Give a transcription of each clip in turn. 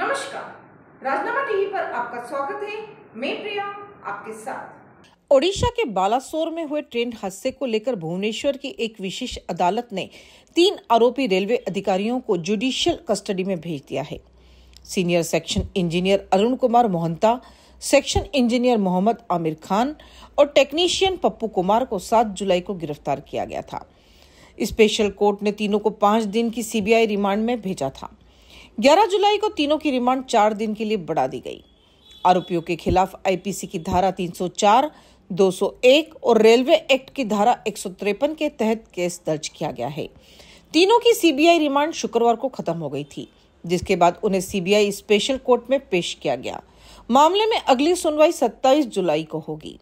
नमस्कार राजनामा टीवी पर आपका स्वागत है मैं प्रिया आपके साथ ओडिशा के बालासोर में हुए ट्रेन हादसे को लेकर भुवनेश्वर की एक विशेष अदालत ने तीन आरोपी रेलवे अधिकारियों को जुडिशियल कस्टडी में भेज दिया है senior section engineer Arun Kumar Mohanta section engineer Mohammad Aamir Khan और टेक्नीशियन पप्पू कुमार को 7 जुलाई को गिरफ्तार किया गया था स्पेशल कोर्ट ने तीनों को पांच दिन की सीबीआई रिमांड में भेजा था 11 जुलाई को तीनों की रिमांड चार दिन के लिए बढ़ा दी गई आरोपियों के खिलाफ आईपीसी की धारा 304, 201 और रेलवे एक्ट की धारा एक के तहत केस दर्ज किया गया है तीनों की सीबीआई रिमांड शुक्रवार को खत्म हो गई थी जिसके बाद उन्हें सीबीआई स्पेशल कोर्ट में पेश किया गया मामले में अगली सुनवाई 27 जुलाई को होगी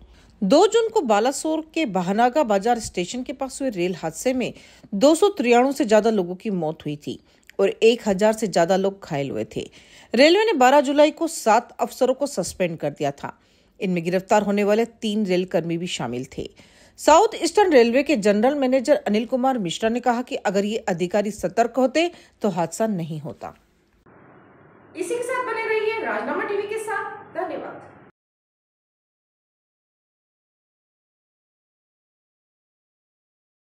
दो जून को बालासोर के बहनागा बाजार स्टेशन के पास हुए रेल हादसे में दो से ज्यादा लोगों की मौत हुई थी और एक हजार से ज्यादा लोग घायल हुए थे रेलवे ने 12 जुलाई को सात अफसरों को सस्पेंड कर दिया था इनमें गिरफ्तार होने वाले तीन रेलकर्मी भी शामिल थे साउथ ईस्टर्न रेलवे के जनरल मैनेजर अनिल कुमार मिश्रा ने कहा कि अगर ये अधिकारी सतर्क होते तो हादसा नहीं होता इसी के साथ बने रहिए राजनामा टीवी के साथ धन्यवाद